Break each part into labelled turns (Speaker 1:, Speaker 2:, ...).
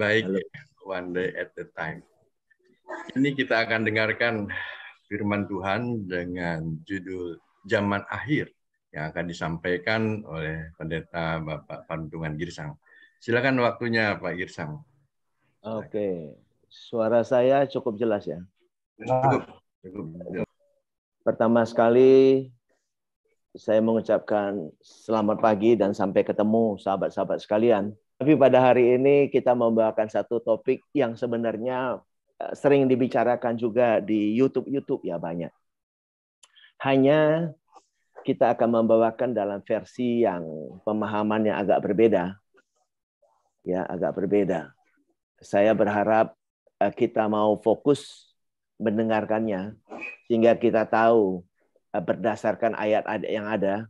Speaker 1: baik Halo. one day at a time. Ini kita akan dengarkan firman Tuhan dengan judul Zaman Akhir yang akan disampaikan oleh pendeta Bapak Pantungan Girsang. Silakan waktunya Pak Girsang. Oke, suara saya cukup jelas ya. Cukup. cukup. Pertama sekali saya mengucapkan selamat pagi dan sampai ketemu sahabat-sahabat sekalian. Tapi pada hari ini kita membawakan satu topik yang sebenarnya eh, sering dibicarakan juga di YouTube-YouTube ya banyak. Hanya kita akan membawakan dalam versi yang pemahamannya agak berbeda. Ya, agak berbeda. Saya berharap eh, kita mau fokus mendengarkannya sehingga kita tahu eh, berdasarkan ayat-ayat yang ada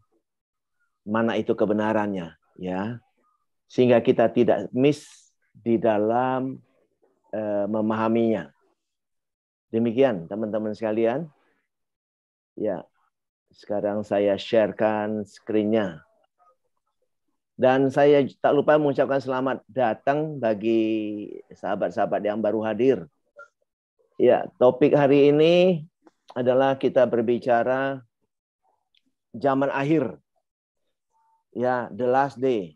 Speaker 1: mana itu kebenarannya ya sehingga kita tidak miss di dalam eh, memahaminya. Demikian teman-teman sekalian. Ya, sekarang saya sharekan screen-nya. Dan saya tak lupa mengucapkan selamat datang bagi sahabat-sahabat yang baru hadir. Ya, topik hari ini adalah kita berbicara zaman akhir. Ya, the last day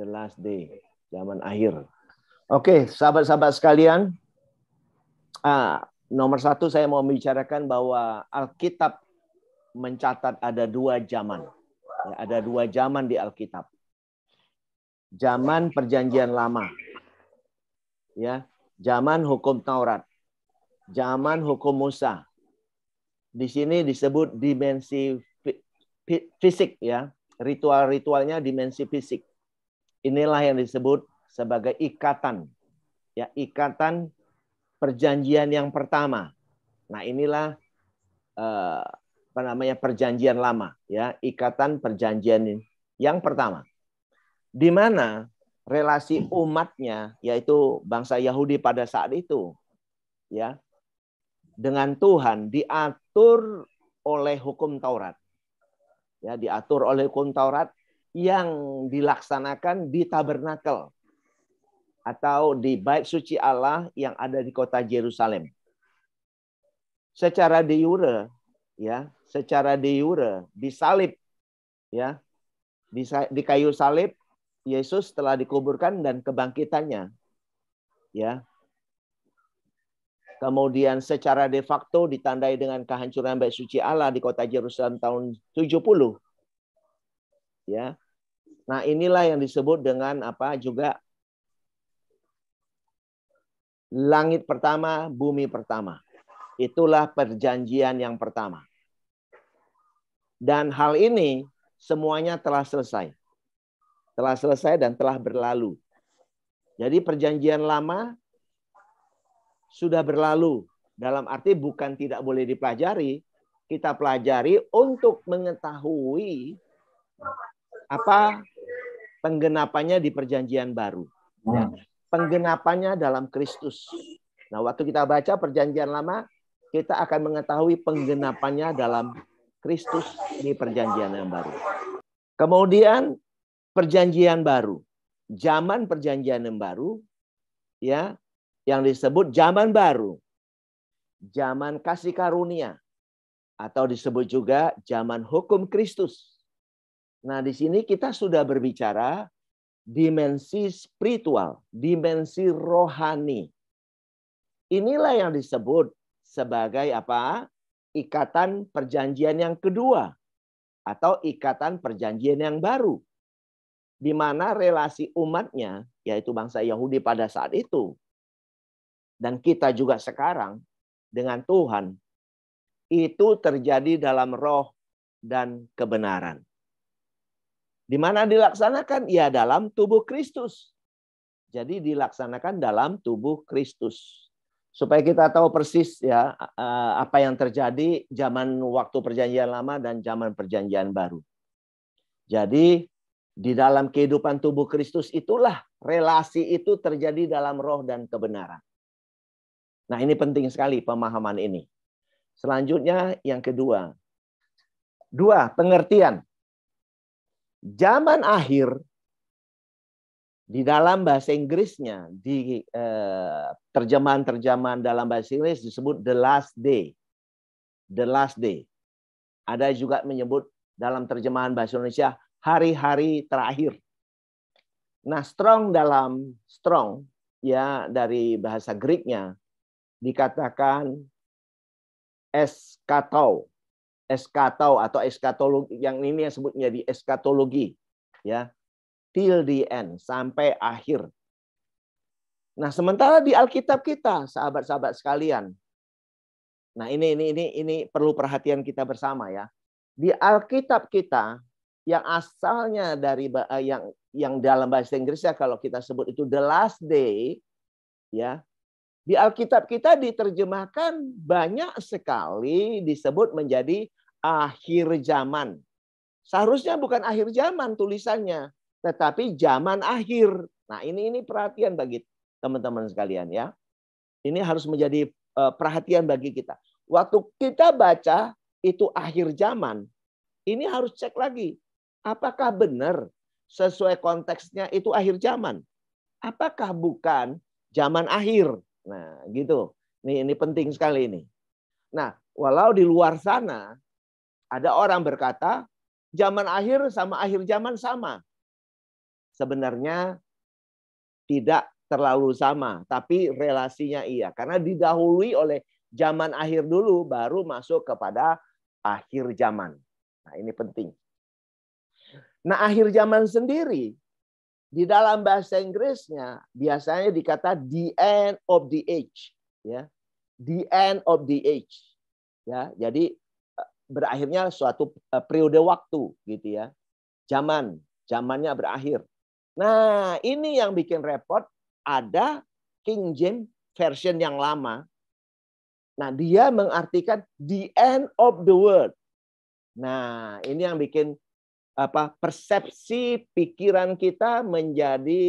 Speaker 1: the last day, zaman akhir. Oke, okay, sahabat-sahabat sekalian, ah, nomor satu saya mau membicarakan bahwa Alkitab mencatat ada dua zaman. Ya, ada dua zaman di Alkitab. Zaman perjanjian lama. Ya, zaman hukum Taurat. Zaman hukum Musa. Di sini disebut dimensi fisik ya. Ritual-ritualnya dimensi fisik. Inilah yang disebut sebagai ikatan. Ya, ikatan perjanjian yang pertama. Nah, inilah eh, apa namanya perjanjian lama, ya, ikatan perjanjian yang pertama. Di mana relasi umatnya yaitu bangsa Yahudi pada saat itu ya dengan Tuhan diatur oleh hukum Taurat. Ya, diatur oleh hukum Taurat yang dilaksanakan di tabernakel atau di bait suci Allah yang ada di kota Yerusalem. Secara de jure, ya, secara de jure disalib ya. Di, di kayu salib Yesus telah dikuburkan dan kebangkitannya. Ya. Kemudian secara de facto ditandai dengan kehancuran bait suci Allah di kota Yerusalem tahun 70 ya. Nah, inilah yang disebut dengan apa juga langit pertama, bumi pertama. Itulah perjanjian yang pertama. Dan hal ini semuanya telah selesai. Telah selesai dan telah berlalu. Jadi perjanjian lama sudah berlalu. Dalam arti bukan tidak boleh dipelajari, kita pelajari untuk mengetahui apa penggenapannya di perjanjian baru. Hmm. Ya. Penggenapannya dalam Kristus. Nah, waktu kita baca perjanjian lama, kita akan mengetahui penggenapannya dalam Kristus di perjanjian yang baru. Kemudian perjanjian baru. Zaman perjanjian yang baru ya, yang disebut zaman baru. Zaman kasih karunia atau disebut juga zaman hukum Kristus. Nah, di sini kita sudah berbicara dimensi spiritual, dimensi rohani. Inilah yang disebut sebagai apa? Ikatan perjanjian yang kedua atau ikatan perjanjian yang baru. Di mana relasi umatnya, yaitu bangsa Yahudi pada saat itu, dan kita juga sekarang dengan Tuhan, itu terjadi dalam roh dan kebenaran. Di mana dilaksanakan? Ya dalam tubuh Kristus. Jadi dilaksanakan dalam tubuh Kristus. Supaya kita tahu persis ya apa yang terjadi zaman waktu perjanjian lama dan zaman perjanjian baru. Jadi di dalam kehidupan tubuh Kristus itulah relasi itu terjadi dalam roh dan kebenaran. Nah, ini penting sekali pemahaman ini. Selanjutnya yang kedua. Dua, pengertian zaman akhir di dalam bahasa Inggrisnya di eh, terjemahan-terjemahan eh, dalam bahasa Inggris disebut the last day. The last day. Ada juga menyebut dalam terjemahan bahasa Indonesia hari-hari terakhir. Nah, strong dalam strong ya dari bahasa Greeknya dikatakan eskato eskatau atau eskatologi yang ini yang sebutnya di eskatologi ya till the end sampai akhir. Nah, sementara di Alkitab kita, sahabat-sahabat sekalian. Nah, ini ini ini ini perlu perhatian kita bersama ya. Di Alkitab kita yang asalnya dari eh, yang yang dalam bahasa Inggrisnya kalau kita sebut itu the last day ya di Alkitab kita diterjemahkan banyak sekali disebut menjadi akhir zaman. Seharusnya bukan akhir zaman tulisannya, tetapi zaman akhir. Nah, ini ini perhatian bagi teman-teman sekalian ya. Ini harus menjadi e, perhatian bagi kita. Waktu kita baca itu akhir zaman. Ini harus cek lagi. Apakah benar sesuai konteksnya itu akhir zaman? Apakah bukan zaman akhir? Nah, gitu. Ini ini penting sekali ini. Nah, walau di luar sana ada orang berkata, zaman akhir sama akhir zaman sama. Sebenarnya tidak terlalu sama, tapi relasinya iya. Karena didahului oleh zaman akhir dulu, baru masuk kepada akhir zaman. Nah ini penting. Nah akhir zaman sendiri, di dalam bahasa Inggrisnya biasanya dikata the end of the age. ya The end of the age. ya Jadi berakhirnya suatu eh, periode waktu gitu ya. Zaman, zamannya berakhir. Nah, ini yang bikin repot ada King James version yang lama. Nah, dia mengartikan the end of the world. Nah, ini yang bikin apa persepsi pikiran kita menjadi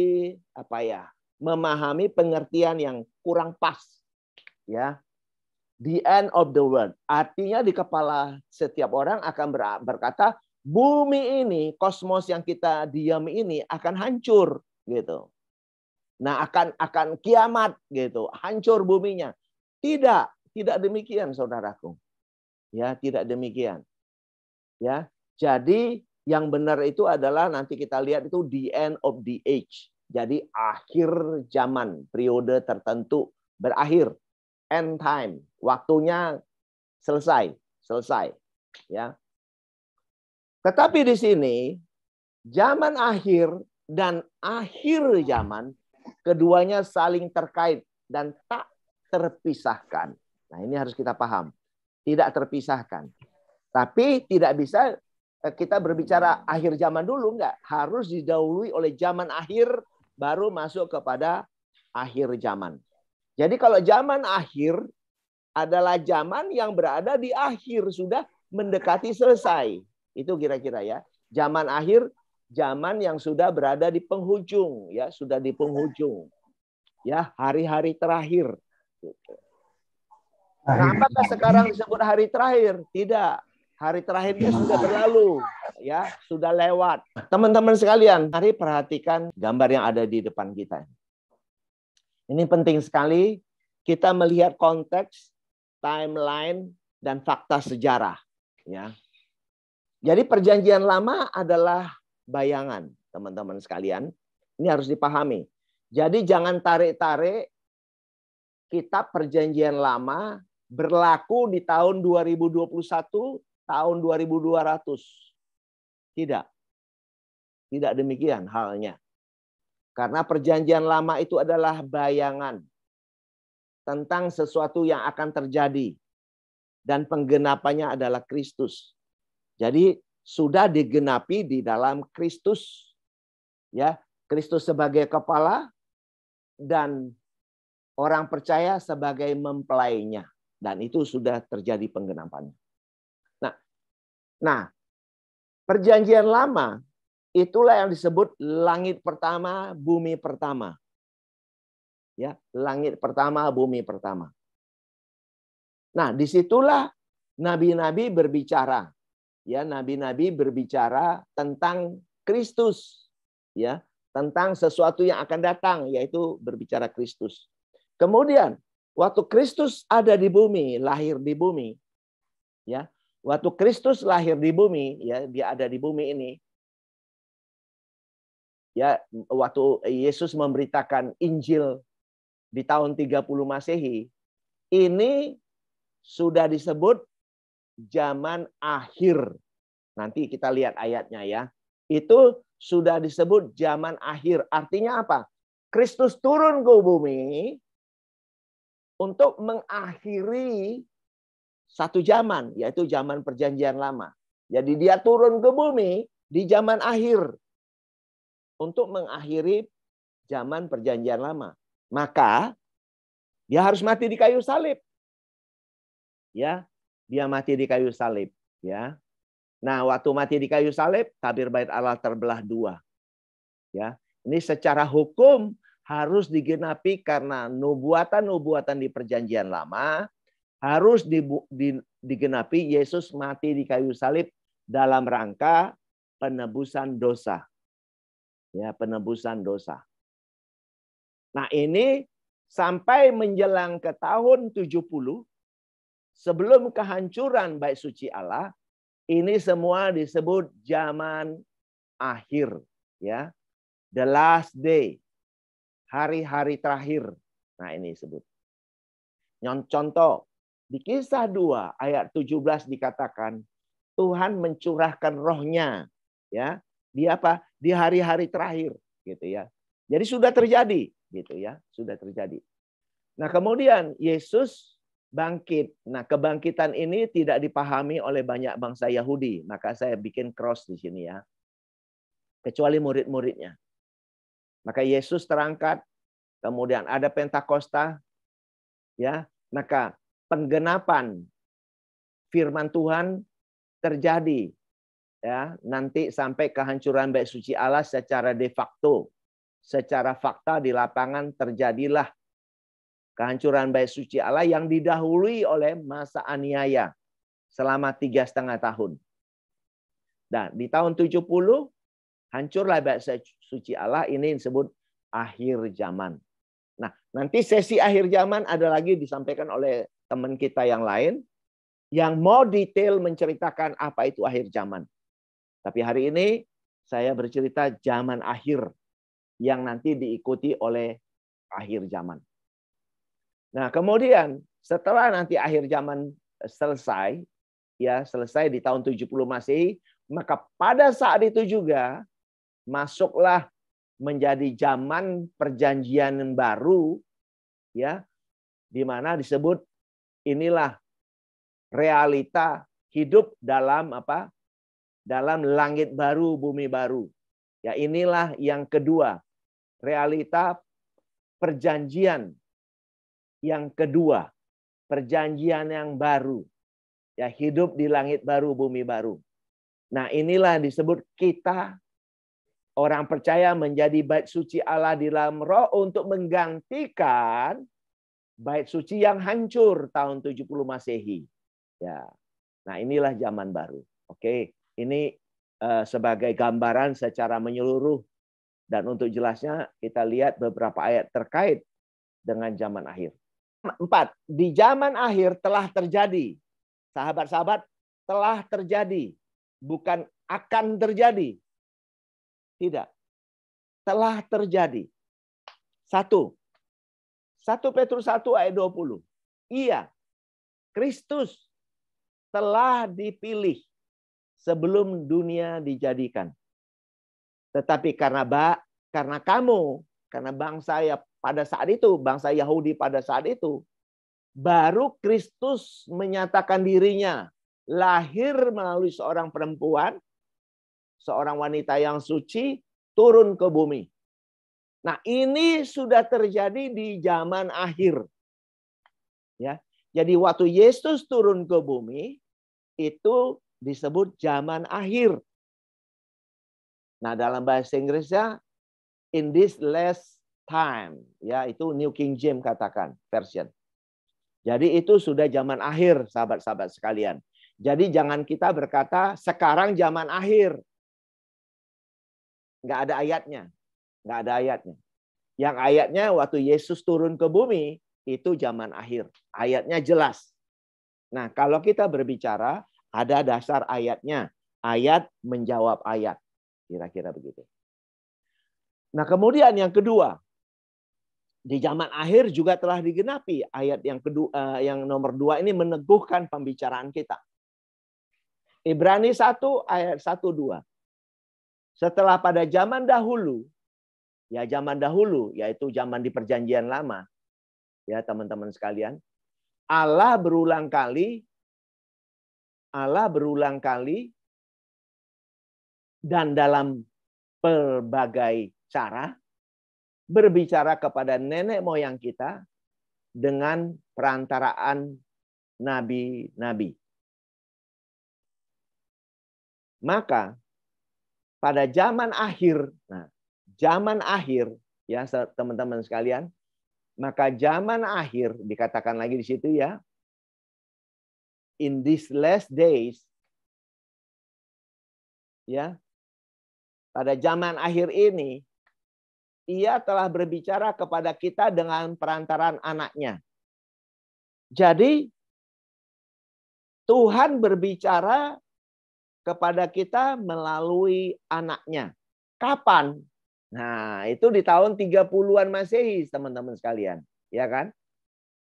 Speaker 1: apa ya memahami pengertian yang kurang pas ya the end of the world. Artinya di kepala setiap orang akan berkata, bumi ini, kosmos yang kita diami ini akan hancur gitu. Nah, akan akan kiamat gitu, hancur buminya. Tidak, tidak demikian saudaraku. Ya, tidak demikian. Ya. Jadi yang benar itu adalah nanti kita lihat itu the end of the age. Jadi akhir zaman, periode tertentu berakhir. End time waktunya selesai, selesai. Ya. Tetapi di sini zaman akhir dan akhir zaman keduanya saling terkait dan tak terpisahkan. Nah, ini harus kita paham. Tidak terpisahkan. Tapi tidak bisa eh, kita berbicara akhir zaman dulu enggak, harus didahului oleh zaman akhir baru masuk kepada akhir zaman. Jadi kalau zaman akhir adalah zaman yang berada di akhir sudah mendekati selesai. Itu kira-kira ya. Zaman akhir, zaman yang sudah berada di penghujung ya, sudah di penghujung. Ya, hari-hari terakhir. Kenapa apakah sekarang disebut hari terakhir? Tidak. Hari terakhirnya sudah berlalu, ya, sudah lewat. Teman-teman sekalian, mari perhatikan gambar yang ada di depan kita. Ini penting sekali kita melihat konteks timeline, dan fakta sejarah. Ya. Jadi perjanjian lama adalah bayangan, teman-teman sekalian. Ini harus dipahami. Jadi jangan tarik-tarik kitab perjanjian lama berlaku di tahun 2021, tahun 2200. Tidak. Tidak demikian halnya. Karena perjanjian lama itu adalah bayangan tentang sesuatu yang akan terjadi dan penggenapannya adalah Kristus. Jadi sudah digenapi di dalam Kristus. Ya, Kristus sebagai kepala dan orang percaya sebagai mempelainya dan itu sudah terjadi penggenapannya. Nah, nah perjanjian lama itulah yang disebut langit pertama, bumi pertama ya langit pertama bumi pertama nah disitulah nabi-nabi berbicara ya nabi-nabi berbicara tentang Kristus ya tentang sesuatu yang akan datang yaitu berbicara Kristus kemudian waktu Kristus ada di bumi lahir di bumi ya waktu Kristus lahir di bumi ya dia ada di bumi ini ya waktu Yesus memberitakan Injil di tahun 30 Masehi ini sudah disebut zaman akhir. Nanti kita lihat ayatnya ya. Itu sudah disebut zaman akhir. Artinya apa? Kristus turun ke bumi untuk mengakhiri satu zaman, yaitu zaman perjanjian lama. Jadi dia turun ke bumi di zaman akhir untuk mengakhiri zaman perjanjian lama maka dia harus mati di kayu salib. Ya, dia mati di kayu salib, ya. Nah, waktu mati di kayu salib, tabir bait Allah terbelah dua. Ya, ini secara hukum harus digenapi karena nubuatan-nubuatan di perjanjian lama harus digenapi Yesus mati di kayu salib dalam rangka penebusan dosa. Ya, penebusan dosa. Nah ini sampai menjelang ke tahun 70, sebelum kehancuran baik suci Allah, ini semua disebut zaman akhir. ya The last day, hari-hari terakhir. Nah ini disebut. Contoh, di kisah 2 ayat 17 dikatakan, Tuhan mencurahkan rohnya. ya Di apa? Di hari-hari terakhir. gitu ya. Jadi sudah terjadi gitu ya, sudah terjadi. Nah, kemudian Yesus bangkit. Nah, kebangkitan ini tidak dipahami oleh banyak bangsa Yahudi, maka saya bikin cross di sini ya. Kecuali murid-muridnya. Maka Yesus terangkat, kemudian ada Pentakosta ya. Maka penggenapan firman Tuhan terjadi ya nanti sampai kehancuran baik suci Allah secara de facto secara fakta di lapangan terjadilah kehancuran bait suci Allah yang didahului oleh masa aniaya selama tiga setengah tahun. Dan di tahun 70 hancurlah bait suci Allah ini disebut akhir zaman. Nah, nanti sesi akhir zaman ada lagi disampaikan oleh teman kita yang lain yang mau detail menceritakan apa itu akhir zaman. Tapi hari ini saya bercerita zaman akhir yang nanti diikuti oleh akhir zaman. Nah, kemudian setelah nanti akhir zaman eh, selesai, ya selesai di tahun 70 Masehi, maka pada saat itu juga masuklah menjadi zaman perjanjian baru ya di mana disebut inilah realita hidup dalam apa? dalam langit baru, bumi baru. Ya inilah yang kedua, realita perjanjian yang kedua, perjanjian yang baru. Ya hidup di langit baru, bumi baru. Nah, inilah disebut kita orang percaya menjadi bait suci Allah di dalam roh untuk menggantikan bait suci yang hancur tahun 70 Masehi. Ya. Nah, inilah zaman baru. Oke, ini Eh, sebagai gambaran secara menyeluruh dan untuk jelasnya kita lihat beberapa ayat terkait dengan zaman akhir. Empat, di zaman akhir telah terjadi. Sahabat-sahabat, telah terjadi. Bukan akan terjadi. Tidak. Telah terjadi. Satu. satu Petrus 1 ayat 20. Iya, Kristus telah dipilih sebelum dunia dijadikan. Tetapi karena ba, karena kamu, karena bangsa ya pada saat itu, bangsa Yahudi pada saat itu, baru Kristus menyatakan dirinya lahir melalui seorang perempuan, seorang wanita yang suci, turun ke bumi. Nah, ini sudah terjadi di zaman akhir. Ya. Jadi waktu Yesus turun ke bumi itu disebut zaman akhir. Nah, dalam bahasa Inggrisnya in this last time, ya itu New King James katakan version. Jadi itu sudah zaman akhir, sahabat-sahabat sekalian. Jadi jangan kita berkata sekarang zaman akhir. Nggak ada ayatnya. Nggak ada ayatnya. Yang ayatnya waktu Yesus turun ke bumi, itu zaman akhir. Ayatnya jelas. Nah kalau kita berbicara ada dasar ayatnya. Ayat menjawab ayat. Kira-kira begitu. Nah kemudian yang kedua. Di zaman akhir juga telah digenapi ayat yang kedua eh, yang nomor dua ini meneguhkan pembicaraan kita. Ibrani 1 ayat 1 2. Setelah pada zaman dahulu, ya zaman dahulu yaitu zaman di perjanjian lama. Ya teman-teman sekalian, Allah berulang kali Allah berulang kali dan dalam berbagai cara berbicara kepada nenek moyang kita dengan perantaraan nabi-nabi. Maka pada zaman akhir, nah, zaman akhir ya teman-teman sekalian, maka zaman akhir dikatakan lagi di situ ya, in these last days, ya, pada zaman akhir ini, ia telah berbicara kepada kita dengan perantaran anaknya. Jadi, Tuhan berbicara kepada kita melalui anaknya. Kapan? Nah, itu di tahun 30-an Masehi, teman-teman sekalian. Ya kan?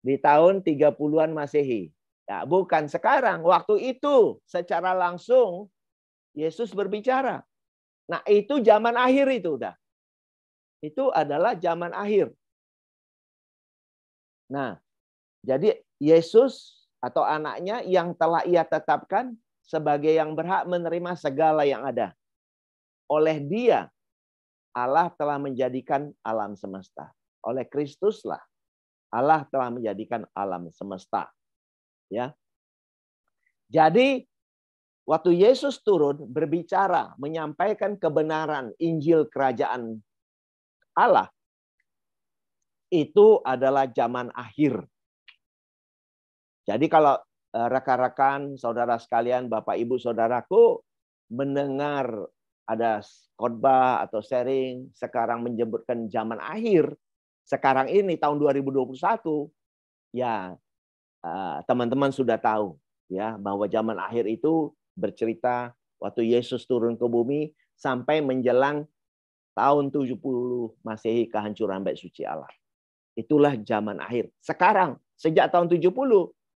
Speaker 1: Di tahun 30-an Masehi. Ya, bukan sekarang. Waktu itu secara langsung Yesus berbicara. Nah, itu zaman akhir itu udah. Itu adalah zaman akhir. Nah, jadi Yesus atau anaknya yang telah ia tetapkan sebagai yang berhak menerima segala yang ada. Oleh dia, Allah telah menjadikan alam semesta. Oleh Kristuslah, Allah telah menjadikan alam semesta ya. Jadi waktu Yesus turun berbicara, menyampaikan kebenaran Injil kerajaan Allah itu adalah zaman akhir. Jadi kalau eh, rekan-rekan, saudara sekalian, Bapak Ibu, saudaraku mendengar ada khotbah atau sharing sekarang menyebutkan zaman akhir, sekarang ini tahun 2021, ya Eh, teman-teman sudah tahu ya bahwa zaman akhir itu bercerita waktu Yesus turun ke bumi sampai menjelang tahun 70 Masehi kehancuran bait suci Allah. Itulah zaman akhir. Sekarang sejak tahun 70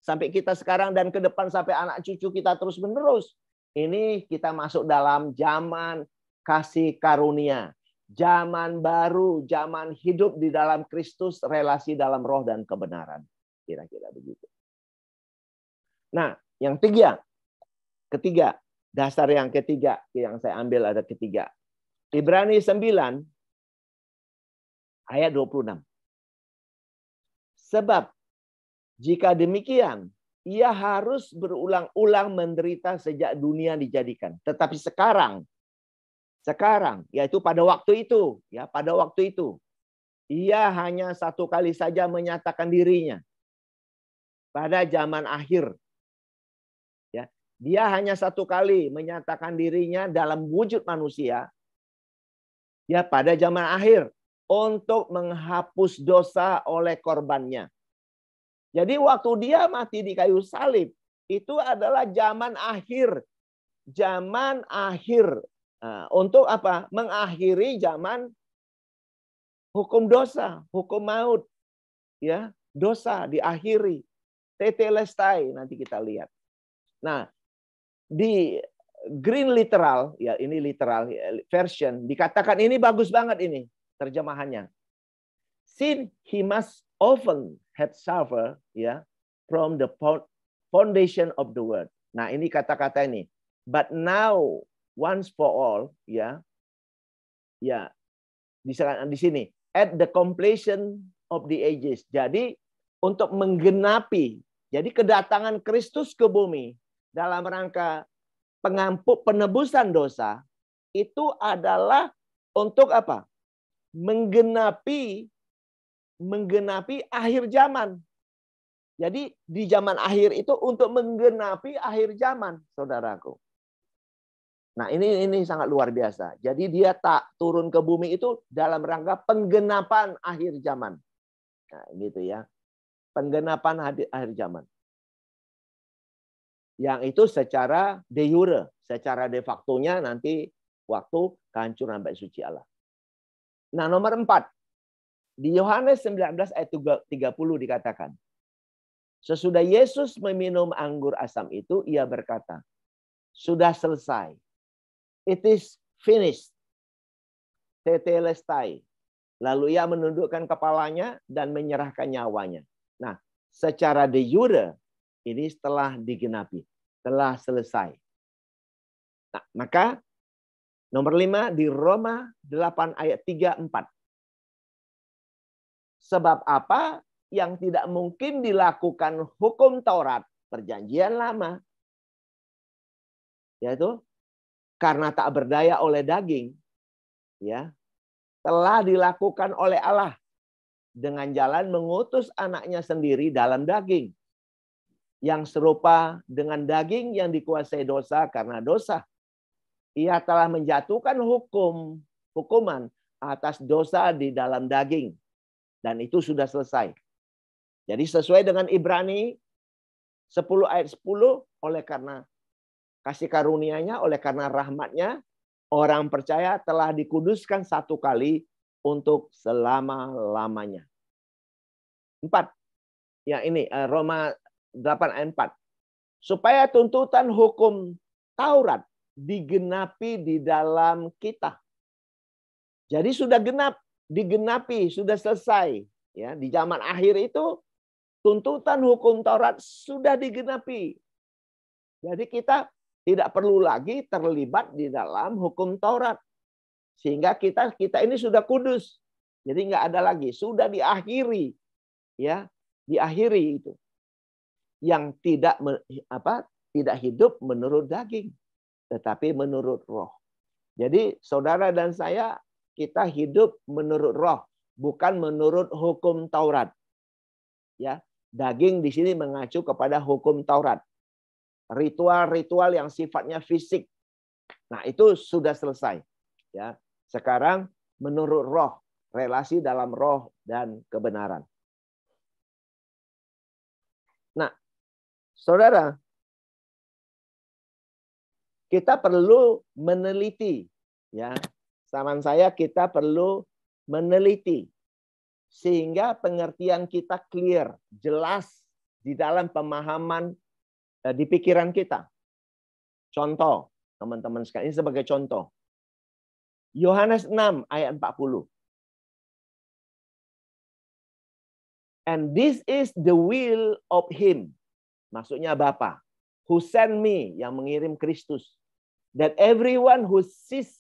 Speaker 1: sampai kita sekarang dan ke depan sampai anak cucu kita terus menerus. Ini kita masuk dalam zaman kasih karunia, zaman baru, zaman hidup di dalam Kristus, relasi dalam roh dan kebenaran. Kira-kira begitu. Nah, yang ketiga, ketiga, dasar yang ketiga yang saya ambil ada ketiga. Ibrani 9 ayat 26. Sebab jika demikian, ia harus berulang-ulang menderita sejak dunia dijadikan. Tetapi sekarang, sekarang, yaitu pada waktu itu, ya pada waktu itu, ia hanya satu kali saja menyatakan dirinya pada zaman akhir dia hanya satu kali menyatakan dirinya dalam wujud manusia, ya pada zaman akhir untuk menghapus dosa oleh korbannya. Jadi waktu dia mati di kayu salib, itu adalah zaman akhir. Zaman akhir. Nah, untuk apa? Mengakhiri zaman hukum dosa, hukum maut. Ya, dosa diakhiri. Tetelestai nanti kita lihat. Nah, di green literal ya ini literal ya, version dikatakan ini bagus banget ini terjemahannya sin he must often have suffered ya from the foundation of the world nah ini kata-kata ini but now once for all ya ya di di sini at the completion of the ages jadi untuk menggenapi jadi kedatangan Kristus ke bumi dalam rangka pengampu penebusan dosa itu adalah untuk apa? menggenapi menggenapi akhir zaman. Jadi di zaman akhir itu untuk menggenapi akhir zaman, saudaraku. Nah, ini ini sangat luar biasa. Jadi dia tak turun ke bumi itu dalam rangka penggenapan akhir zaman. Nah, gitu ya. Penggenapan akhir zaman yang itu secara de jure, secara de facto-nya nanti waktu kehancuran bait suci Allah. Nah, nomor empat. Di Yohanes 19 ayat 30 dikatakan, Sesudah Yesus meminum anggur asam itu, ia berkata, Sudah selesai. It is finished. Tetelestai. Lalu ia menundukkan kepalanya dan menyerahkan nyawanya. Nah, secara de jure ini telah digenapi, telah selesai. Nah, maka nomor lima di Roma 8 ayat 3 4. Sebab apa yang tidak mungkin dilakukan hukum Taurat, perjanjian lama. Yaitu karena tak berdaya oleh daging, ya telah dilakukan oleh Allah dengan jalan mengutus anaknya sendiri dalam daging yang serupa dengan daging yang dikuasai dosa karena dosa. Ia telah menjatuhkan hukum, hukuman atas dosa di dalam daging. Dan itu sudah selesai. Jadi sesuai dengan Ibrani 10 ayat 10, oleh karena kasih karuniaNya oleh karena rahmatNya orang percaya telah dikuduskan satu kali untuk selama-lamanya. Empat, ya ini eh, Roma 8 ayat 4. Supaya tuntutan hukum Taurat digenapi di dalam kita. Jadi sudah genap, digenapi, sudah selesai. Ya, di zaman akhir itu tuntutan hukum Taurat sudah digenapi. Jadi kita tidak perlu lagi terlibat di dalam hukum Taurat. Sehingga kita kita ini sudah kudus. Jadi nggak ada lagi, sudah diakhiri. Ya, diakhiri itu yang tidak apa tidak hidup menurut daging tetapi menurut roh. Jadi saudara dan saya kita hidup menurut roh, bukan menurut hukum Taurat. Ya, daging di sini mengacu kepada hukum Taurat. Ritual-ritual yang sifatnya fisik. Nah, itu sudah selesai. Ya. Sekarang menurut roh, relasi dalam roh dan kebenaran. Saudara, kita perlu meneliti ya. Saran saya kita perlu meneliti sehingga pengertian kita clear, jelas di dalam pemahaman eh, di pikiran kita. Contoh, teman-teman sekalian, ini sebagai contoh. Yohanes 6 ayat 40. And this is the will of him Maksudnya Bapa, who sent me, yang mengirim Kristus. That everyone who sees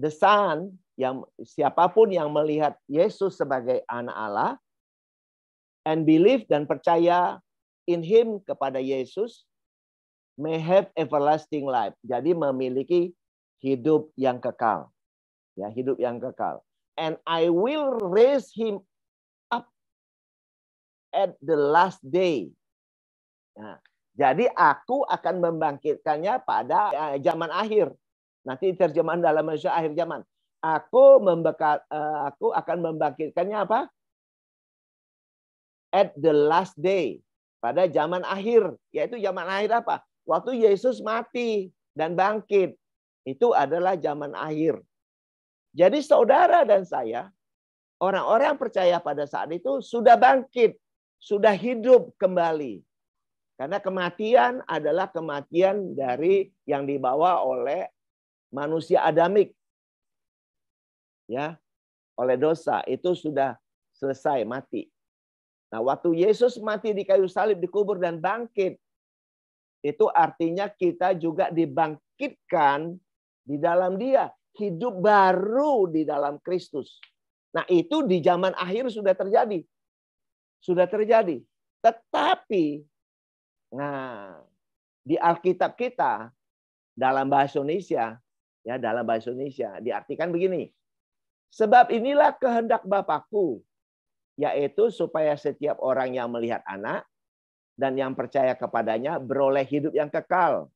Speaker 1: the Son, yang siapapun yang melihat Yesus sebagai anak Allah, and believe dan percaya in him kepada Yesus, may have everlasting life. Jadi memiliki hidup yang kekal. Ya, hidup yang kekal. And I will raise him up at the last day. Nah, jadi aku akan membangkitkannya pada eh, zaman akhir. Nanti terjemahan dalam bahasa akhir zaman. Aku membekal, eh, aku akan membangkitkannya apa? At the last day, pada zaman akhir, yaitu zaman akhir apa? Waktu Yesus mati dan bangkit. Itu adalah zaman akhir. Jadi saudara dan saya, orang-orang percaya pada saat itu sudah bangkit, sudah hidup kembali karena kematian adalah kematian dari yang dibawa oleh manusia adamik. Ya, oleh dosa itu sudah selesai mati. Nah, waktu Yesus mati di kayu salib, dikubur dan bangkit, itu artinya kita juga dibangkitkan di dalam Dia, hidup baru di dalam Kristus. Nah, itu di zaman akhir sudah terjadi. Sudah terjadi. Tetapi Nah, di Alkitab kita dalam bahasa Indonesia ya dalam bahasa Indonesia diartikan begini. Sebab inilah kehendak Bapakku yaitu supaya setiap orang yang melihat anak dan yang percaya kepadanya beroleh hidup yang kekal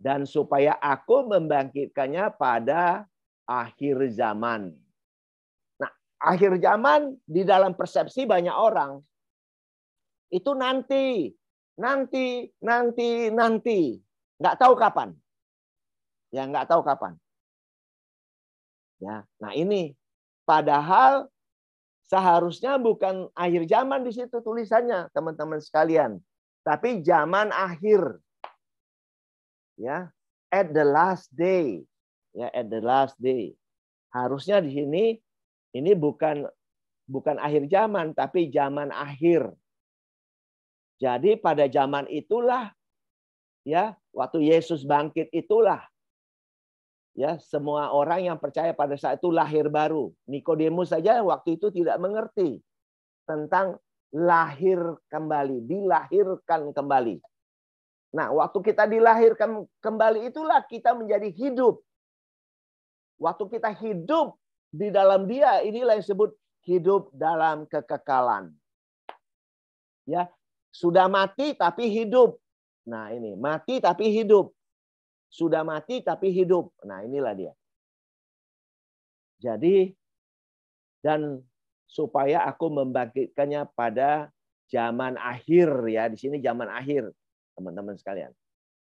Speaker 1: dan supaya aku membangkitkannya pada akhir zaman. Nah, akhir zaman di dalam persepsi banyak orang itu nanti nanti, nanti, nanti. Nggak tahu kapan. Ya, nggak tahu kapan. Ya, nah ini padahal seharusnya bukan akhir zaman di situ tulisannya, teman-teman sekalian, tapi zaman akhir. Ya, at the last day. Ya, at the last day. Harusnya di sini ini bukan bukan akhir zaman tapi zaman akhir jadi pada zaman itulah ya, waktu Yesus bangkit itulah ya, semua orang yang percaya pada saat itu lahir baru. Nikodemus saja waktu itu tidak mengerti tentang lahir kembali, dilahirkan kembali. Nah, waktu kita dilahirkan kembali itulah kita menjadi hidup. Waktu kita hidup di dalam Dia, inilah yang disebut hidup dalam kekekalan. Ya, sudah mati tapi hidup. Nah ini, mati tapi hidup. Sudah mati tapi hidup. Nah inilah dia. Jadi, dan supaya aku membangkitkannya pada zaman akhir ya. Di sini zaman akhir, teman-teman sekalian.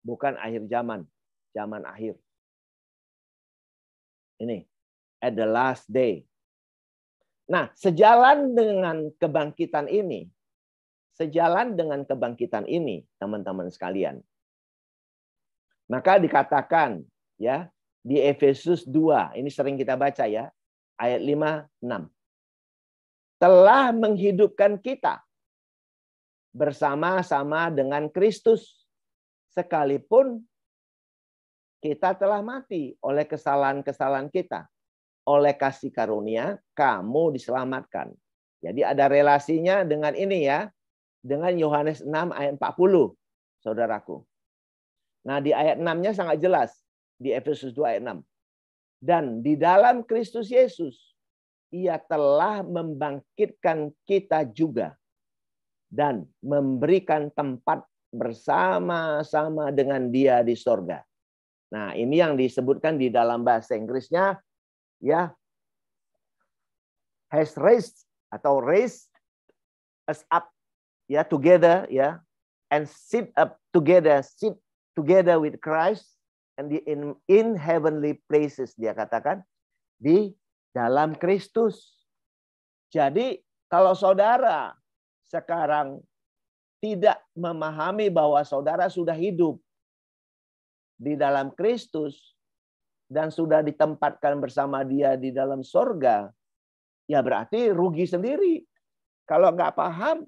Speaker 1: Bukan akhir zaman, zaman akhir. Ini, at the last day. Nah, sejalan dengan kebangkitan ini, sejalan dengan kebangkitan ini, teman-teman sekalian. Maka dikatakan ya di Efesus 2, ini sering kita baca ya, ayat 5 6. Telah menghidupkan kita bersama-sama dengan Kristus sekalipun kita telah mati oleh kesalahan-kesalahan kita. Oleh kasih karunia kamu diselamatkan. Jadi ada relasinya dengan ini ya, dengan Yohanes 6 ayat 40, saudaraku. Nah, di ayat 6-nya sangat jelas di Efesus 2 ayat 6. Dan di dalam Kristus Yesus ia telah membangkitkan kita juga dan memberikan tempat bersama-sama dengan dia di sorga. Nah, ini yang disebutkan di dalam bahasa Inggrisnya ya has raised atau raised us up ya together ya and sit up together sit together with Christ and the in, in heavenly places dia katakan di dalam Kristus. Jadi kalau saudara sekarang tidak memahami bahwa saudara sudah hidup di dalam Kristus dan sudah ditempatkan bersama dia di dalam sorga, ya berarti rugi sendiri. Kalau nggak paham,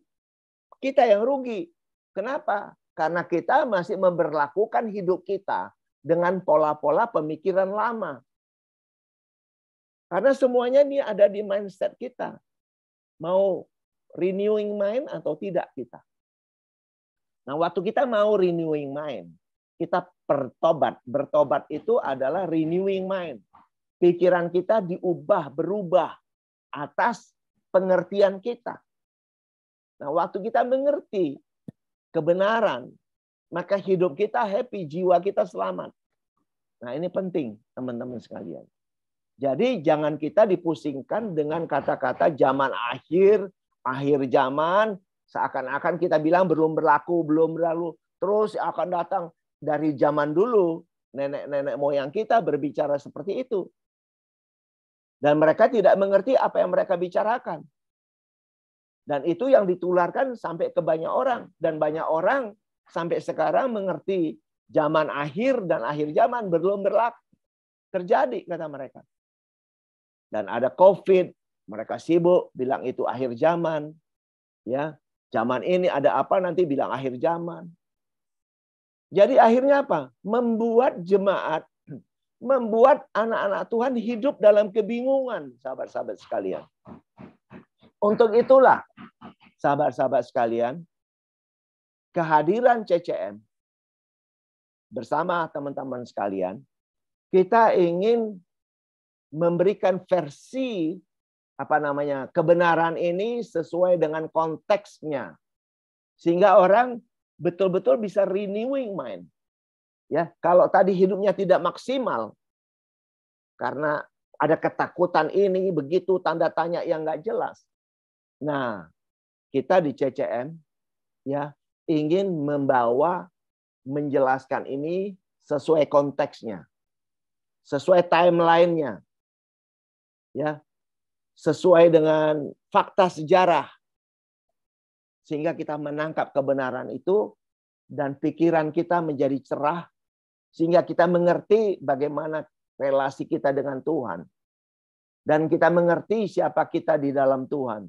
Speaker 1: kita yang rugi. Kenapa? Karena kita masih memperlakukan hidup kita dengan pola-pola pemikiran lama. Karena semuanya ini ada di mindset kita. Mau renewing mind atau tidak kita. Nah, waktu kita mau renewing mind, kita bertobat. Bertobat itu adalah renewing mind. Pikiran kita diubah, berubah atas pengertian kita. Nah, waktu kita mengerti kebenaran, maka hidup kita happy, jiwa kita selamat. Nah, ini penting, teman-teman sekalian. Jadi jangan kita dipusingkan dengan kata-kata zaman akhir, akhir zaman, seakan-akan kita bilang belum berlaku, belum berlalu, terus akan datang dari zaman dulu. Nenek-nenek moyang kita berbicara seperti itu. Dan mereka tidak mengerti apa yang mereka bicarakan. Dan itu yang ditularkan sampai ke banyak orang. Dan banyak orang sampai sekarang mengerti zaman akhir dan akhir zaman belum berlaku. Terjadi, kata mereka. Dan ada COVID, mereka sibuk bilang itu akhir zaman. ya Zaman ini ada apa nanti bilang akhir zaman. Jadi akhirnya apa? Membuat jemaat membuat anak-anak Tuhan hidup dalam kebingungan, sahabat-sahabat sekalian. Untuk itulah, sahabat-sahabat sekalian, kehadiran CCM bersama teman-teman sekalian, kita ingin memberikan versi apa namanya kebenaran ini sesuai dengan konteksnya sehingga orang betul-betul bisa renewing mind ya kalau tadi hidupnya tidak maksimal karena ada ketakutan ini begitu tanda tanya yang nggak jelas Nah, kita di CCM ya ingin membawa menjelaskan ini sesuai konteksnya, sesuai timelinenya, ya, sesuai dengan fakta sejarah, sehingga kita menangkap kebenaran itu dan pikiran kita menjadi cerah, sehingga kita mengerti bagaimana relasi kita dengan Tuhan, dan kita mengerti siapa kita di dalam Tuhan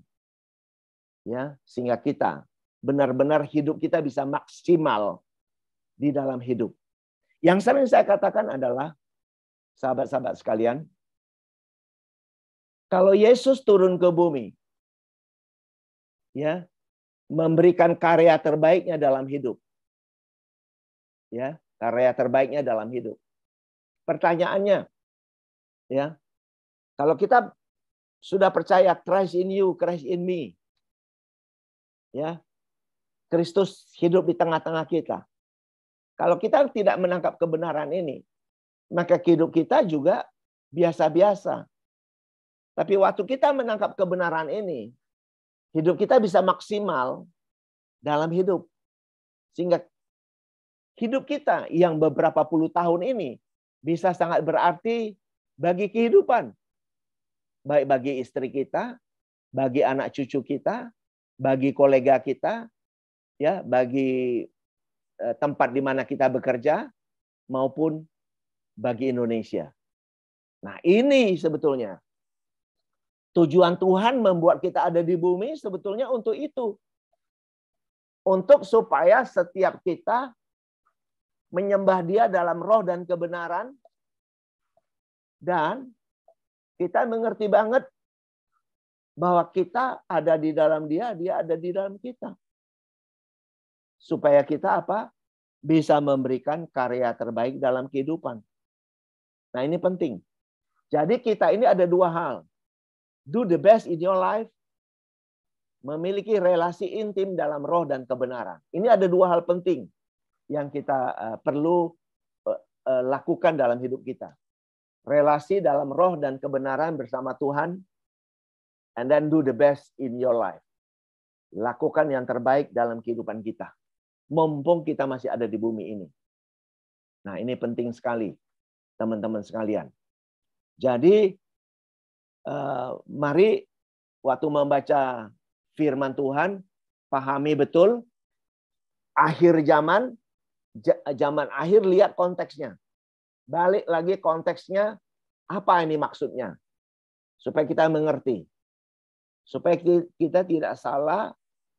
Speaker 1: ya sehingga kita benar-benar hidup kita bisa maksimal di dalam hidup. Yang sering saya katakan adalah sahabat-sahabat sekalian, kalau Yesus turun ke bumi ya, memberikan karya terbaiknya dalam hidup. Ya, karya terbaiknya dalam hidup. Pertanyaannya ya, kalau kita sudah percaya Christ in you, Christ in me, ya Kristus hidup di tengah-tengah kita. Kalau kita tidak menangkap kebenaran ini, maka hidup kita juga biasa-biasa. Tapi waktu kita menangkap kebenaran ini, hidup kita bisa maksimal dalam hidup. Sehingga hidup kita yang beberapa puluh tahun ini bisa sangat berarti bagi kehidupan. Baik bagi istri kita, bagi anak cucu kita, bagi kolega kita, ya, bagi eh, tempat di mana kita bekerja maupun bagi Indonesia. Nah, ini sebetulnya tujuan Tuhan membuat kita ada di bumi sebetulnya untuk itu. Untuk supaya setiap kita menyembah Dia dalam roh dan kebenaran dan kita mengerti banget bahwa kita ada di dalam dia, dia ada di dalam kita. Supaya kita apa? Bisa memberikan karya terbaik dalam kehidupan. Nah ini penting. Jadi kita ini ada dua hal. Do the best in your life. Memiliki relasi intim dalam roh dan kebenaran. Ini ada dua hal penting yang kita eh, perlu eh, eh, lakukan dalam hidup kita. Relasi dalam roh dan kebenaran bersama Tuhan and then do the best in your life. Lakukan yang terbaik dalam kehidupan kita. Mumpung kita masih ada di bumi ini. Nah, ini penting sekali, teman-teman sekalian. Jadi, eh, mari waktu membaca firman Tuhan, pahami betul akhir zaman, zaman akhir lihat konteksnya. Balik lagi konteksnya, apa ini maksudnya? Supaya kita mengerti supaya kita tidak salah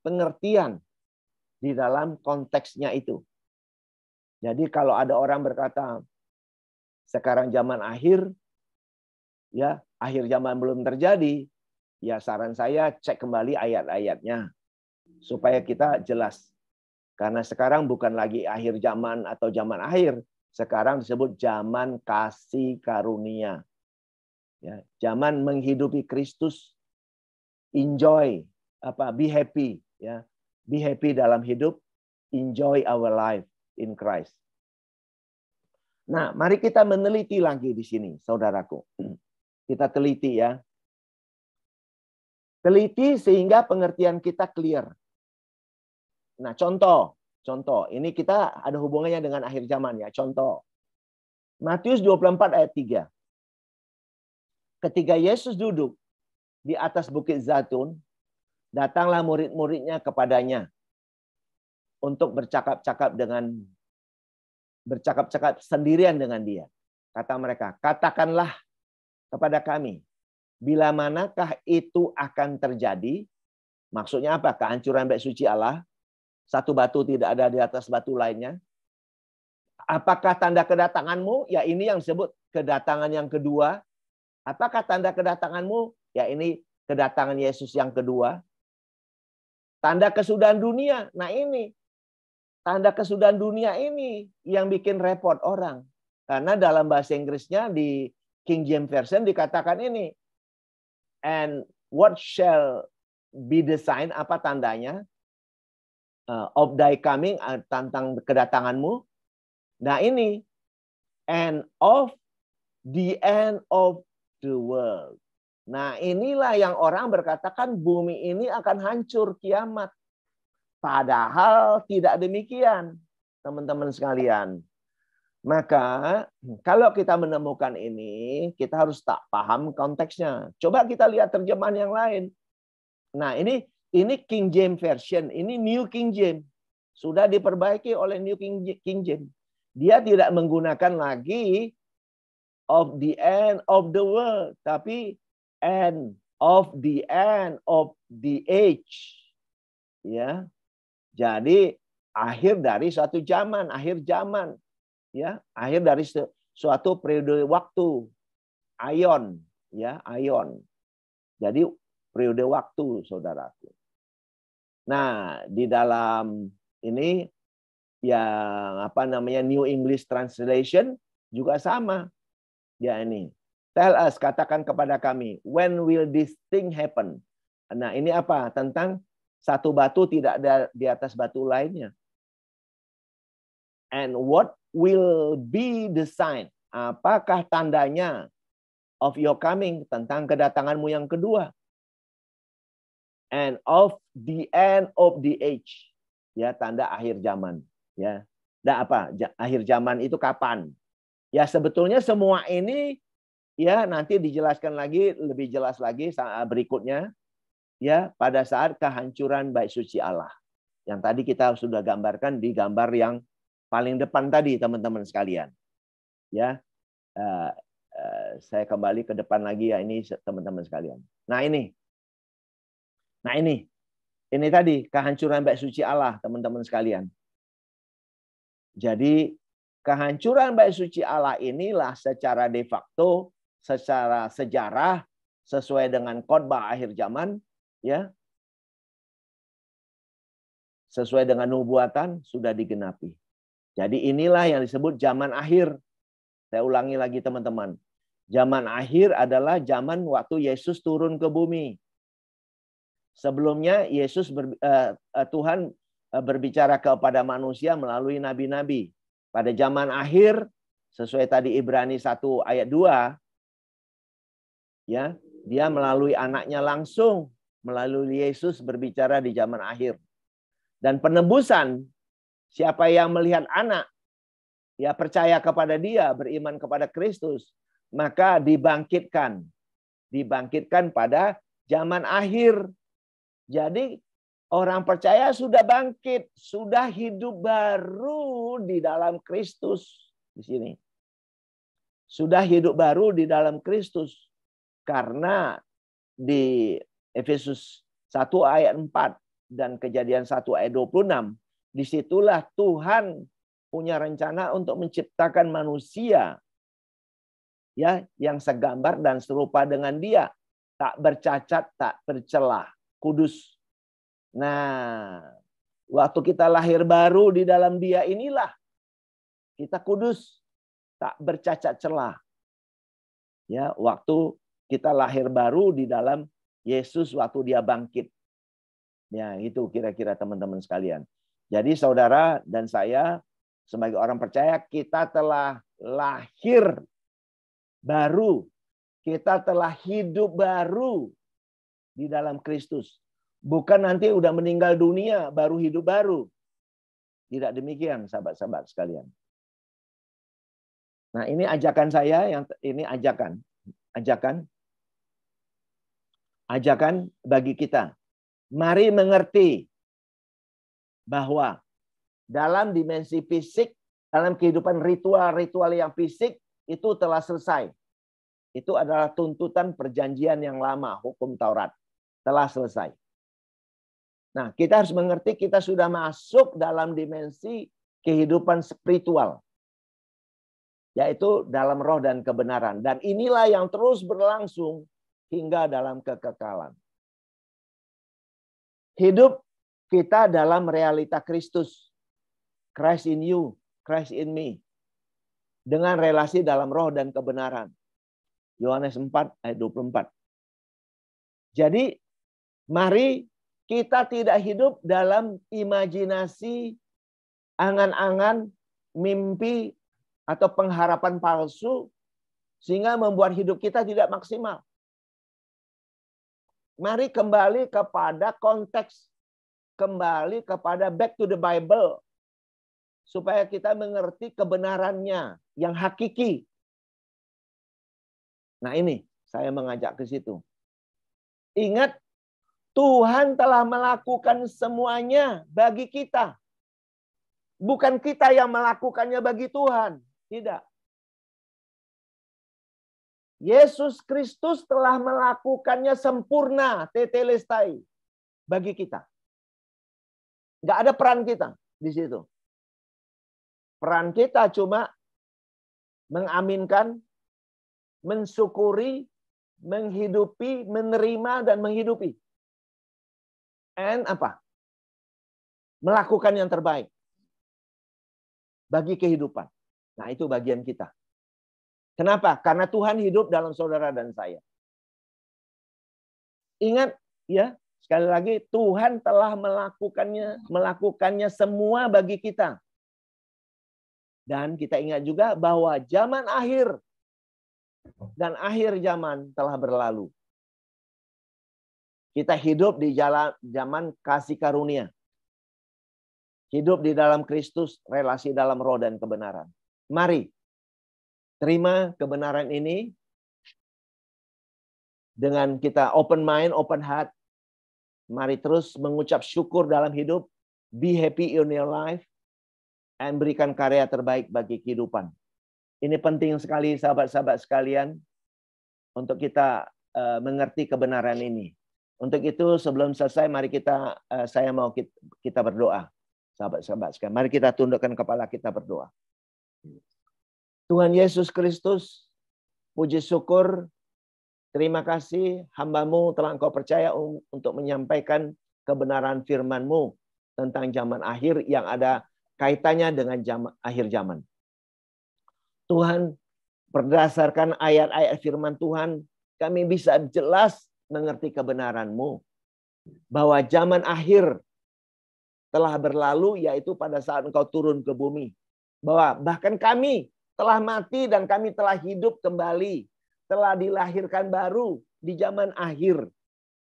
Speaker 1: pengertian di dalam konteksnya itu. Jadi kalau ada orang berkata sekarang zaman akhir ya, akhir zaman belum terjadi, ya saran saya cek kembali ayat-ayatnya supaya kita jelas. Karena sekarang bukan lagi akhir zaman atau zaman akhir, sekarang disebut zaman kasih karunia. Ya, zaman menghidupi Kristus enjoy apa be happy ya be happy dalam hidup enjoy our life in Christ nah mari kita meneliti lagi di sini saudaraku kita teliti ya teliti sehingga pengertian kita clear nah contoh contoh ini kita ada hubungannya dengan akhir zaman ya contoh Matius 24 ayat 3 ketika Yesus duduk di atas Bukit Zatun, datanglah murid-muridnya kepadanya untuk bercakap-cakap dengan bercakap-cakap sendirian dengan dia. Kata mereka, katakanlah kepada kami, bila manakah itu akan terjadi? Maksudnya apa? Kehancuran baik suci Allah, satu batu tidak ada di atas batu lainnya. Apakah tanda kedatanganmu? Ya ini yang disebut kedatangan yang kedua. Apakah tanda kedatanganmu Ya ini kedatangan Yesus yang kedua. Tanda kesudahan dunia. Nah ini tanda kesudahan dunia ini yang bikin repot orang. Karena dalam bahasa Inggrisnya di King James Version dikatakan ini. And what shall be the sign? Apa tandanya? Uh, of thy coming, uh, tentang kedatanganmu. Nah ini. And of the end of the world. Nah, inilah yang orang berkatakan bumi ini akan hancur kiamat. Padahal tidak demikian, teman-teman sekalian. Maka kalau kita menemukan ini, kita harus tak paham konteksnya. Coba kita lihat terjemahan yang lain. Nah ini ini King James Version, ini New King James. Sudah diperbaiki oleh New King, King James. Dia tidak menggunakan lagi of the end of the world. Tapi end of the end of the age. Ya. Jadi akhir dari suatu zaman, akhir zaman. Ya, akhir dari suatu periode waktu. Ion, ya, ion. Jadi periode waktu, saudaraku. Nah, di dalam ini yang apa namanya New English Translation juga sama. Ya ini Tell us, katakan kepada kami, when will this thing happen? Nah, ini apa? Tentang satu batu tidak ada di atas batu lainnya. And what will be the sign? Apakah tandanya of your coming tentang kedatanganmu yang kedua? And of the end of the age. Ya, tanda akhir zaman, ya. Nah, apa? Akhir zaman itu kapan? Ya, sebetulnya semua ini ya nanti dijelaskan lagi lebih jelas lagi saat ah, berikutnya ya pada saat kehancuran bait suci Allah yang tadi kita sudah gambarkan di gambar yang paling depan tadi teman-teman sekalian ya uh, uh, saya kembali ke depan lagi ya ini teman-teman sekalian nah ini nah ini ini tadi kehancuran bait suci Allah teman-teman sekalian jadi kehancuran bait suci Allah inilah secara de facto secara sejarah sesuai dengan khotbah akhir zaman ya sesuai dengan nubuatan sudah digenapi. Jadi inilah yang disebut zaman akhir. Saya ulangi lagi teman-teman. Zaman akhir adalah zaman waktu Yesus turun ke bumi. Sebelumnya Yesus ber, uh, eh, eh, Tuhan eh, berbicara kepada manusia melalui nabi-nabi. Pada zaman akhir sesuai tadi Ibrani 1 ayat 2 ya dia melalui anaknya langsung melalui Yesus berbicara di zaman akhir dan penebusan siapa yang melihat anak ya percaya kepada dia beriman kepada Kristus maka dibangkitkan dibangkitkan pada zaman akhir jadi orang percaya sudah bangkit sudah hidup baru di dalam Kristus di sini sudah hidup baru di dalam Kristus karena di Efesus 1 ayat 4 dan kejadian 1 ayat 26, disitulah Tuhan punya rencana untuk menciptakan manusia ya yang segambar dan serupa dengan dia, tak bercacat, tak bercelah, kudus. Nah, waktu kita lahir baru di dalam dia inilah kita kudus, tak bercacat celah. Ya, waktu kita lahir baru di dalam Yesus waktu dia bangkit. Ya, itu kira-kira teman-teman sekalian. Jadi saudara dan saya sebagai orang percaya kita telah lahir baru. Kita telah hidup baru di dalam Kristus. Bukan nanti udah meninggal dunia baru hidup baru. Tidak demikian sahabat-sahabat sekalian. Nah, ini ajakan saya yang ini ajakan. Ajakan ajakan bagi kita. Mari mengerti bahwa dalam dimensi fisik, dalam kehidupan ritual-ritual yang fisik itu telah selesai. Itu adalah tuntutan perjanjian yang lama, hukum Taurat. Telah selesai. Nah, kita harus mengerti kita sudah masuk dalam dimensi kehidupan spiritual. Yaitu dalam roh dan kebenaran. Dan inilah yang terus berlangsung hingga dalam kekekalan. Hidup kita dalam realita Kristus. Christ in you, Christ in me. Dengan relasi dalam roh dan kebenaran. Yohanes 4 ayat 24. Jadi mari kita tidak hidup dalam imajinasi, angan-angan, mimpi, atau pengharapan palsu sehingga membuat hidup kita tidak maksimal mari kembali kepada konteks, kembali kepada back to the Bible, supaya kita mengerti kebenarannya yang hakiki. Nah ini saya mengajak ke situ. Ingat Tuhan telah melakukan semuanya bagi kita. Bukan kita yang melakukannya bagi Tuhan. Tidak. Yesus Kristus telah melakukannya sempurna, tetelestai, bagi kita. Nggak ada peran kita di situ. Peran kita cuma mengaminkan, mensyukuri, menghidupi, menerima, dan menghidupi. And apa? Melakukan yang terbaik bagi kehidupan. Nah itu bagian kita. Kenapa? Karena Tuhan hidup dalam saudara dan saya. Ingat ya, sekali lagi Tuhan telah melakukannya melakukannya semua bagi kita. Dan kita ingat juga bahwa zaman akhir dan akhir zaman telah berlalu. Kita hidup di jalan, zaman kasih karunia. Hidup di dalam Kristus, relasi dalam roh dan kebenaran. Mari terima kebenaran ini dengan kita open mind, open heart. Mari terus mengucap syukur dalam hidup. Be happy in your life. And berikan karya terbaik bagi kehidupan. Ini penting sekali sahabat-sahabat sekalian untuk kita eh, mengerti kebenaran ini. Untuk itu sebelum selesai mari kita eh, saya mau kita berdoa. Sahabat-sahabat sekalian, mari kita tundukkan kepala kita berdoa. Tuhan Yesus Kristus, puji syukur, terima kasih hambamu telah engkau percaya um, untuk menyampaikan kebenaran firmanmu tentang zaman akhir yang ada kaitannya dengan zaman, akhir zaman. Tuhan, berdasarkan ayat-ayat firman Tuhan, kami bisa jelas mengerti kebenaranmu. Bahwa zaman akhir telah berlalu, yaitu pada saat engkau turun ke bumi. Bahwa bahkan kami telah mati dan kami telah hidup kembali, telah dilahirkan baru di zaman akhir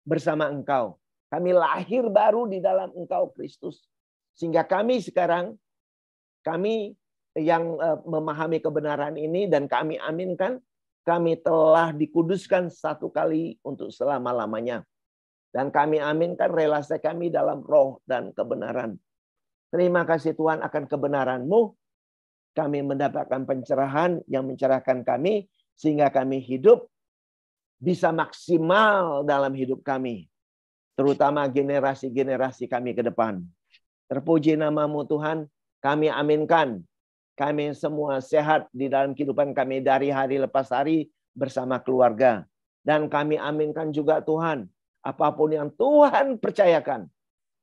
Speaker 1: bersama engkau. Kami lahir baru di dalam engkau Kristus. Sehingga kami sekarang, kami yang eh, memahami kebenaran ini dan kami aminkan, kami telah dikuduskan satu kali untuk selama-lamanya. Dan kami aminkan relasi kami dalam roh dan kebenaran. Terima kasih Tuhan akan kebenaran-Mu kami mendapatkan pencerahan yang mencerahkan kami sehingga kami hidup bisa maksimal dalam hidup kami, terutama generasi-generasi kami ke depan. Terpuji namamu Tuhan, kami aminkan. Kami semua sehat di dalam kehidupan kami dari hari lepas hari bersama keluarga. Dan kami aminkan juga Tuhan, apapun yang Tuhan percayakan,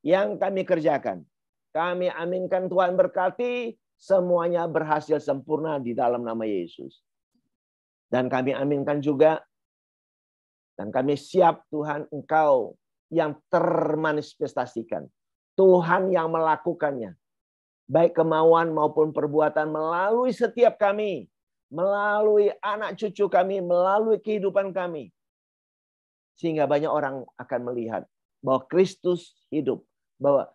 Speaker 1: yang kami kerjakan. Kami aminkan Tuhan berkati, semuanya berhasil sempurna di dalam nama Yesus. Dan kami aminkan juga, dan kami siap Tuhan Engkau yang termanifestasikan. Tuhan yang melakukannya. Baik kemauan maupun perbuatan melalui setiap kami. Melalui anak cucu kami, melalui kehidupan kami. Sehingga banyak orang akan melihat bahwa Kristus hidup. Bahwa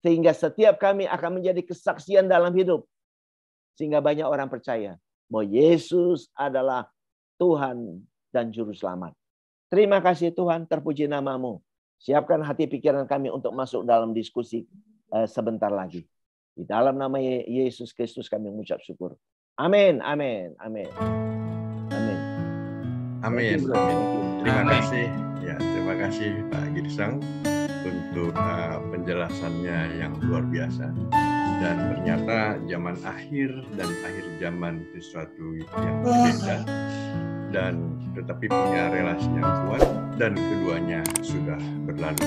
Speaker 1: sehingga setiap kami akan menjadi kesaksian dalam hidup. Sehingga banyak orang percaya bahwa Yesus adalah Tuhan dan Juru Selamat. Terima kasih Tuhan, terpuji namamu. Siapkan hati pikiran kami untuk masuk dalam diskusi eh, sebentar lagi. Di dalam nama Yesus Kristus kami mengucap syukur. Amin, amin, amin. Amin. Amin. Terima kasih. Ya, terima kasih Pak Girsang untuk uh, penjelasannya yang luar biasa. Dan ternyata zaman akhir dan akhir zaman itu suatu yang berbeda dan tetapi punya relasi yang kuat dan keduanya sudah berlalu.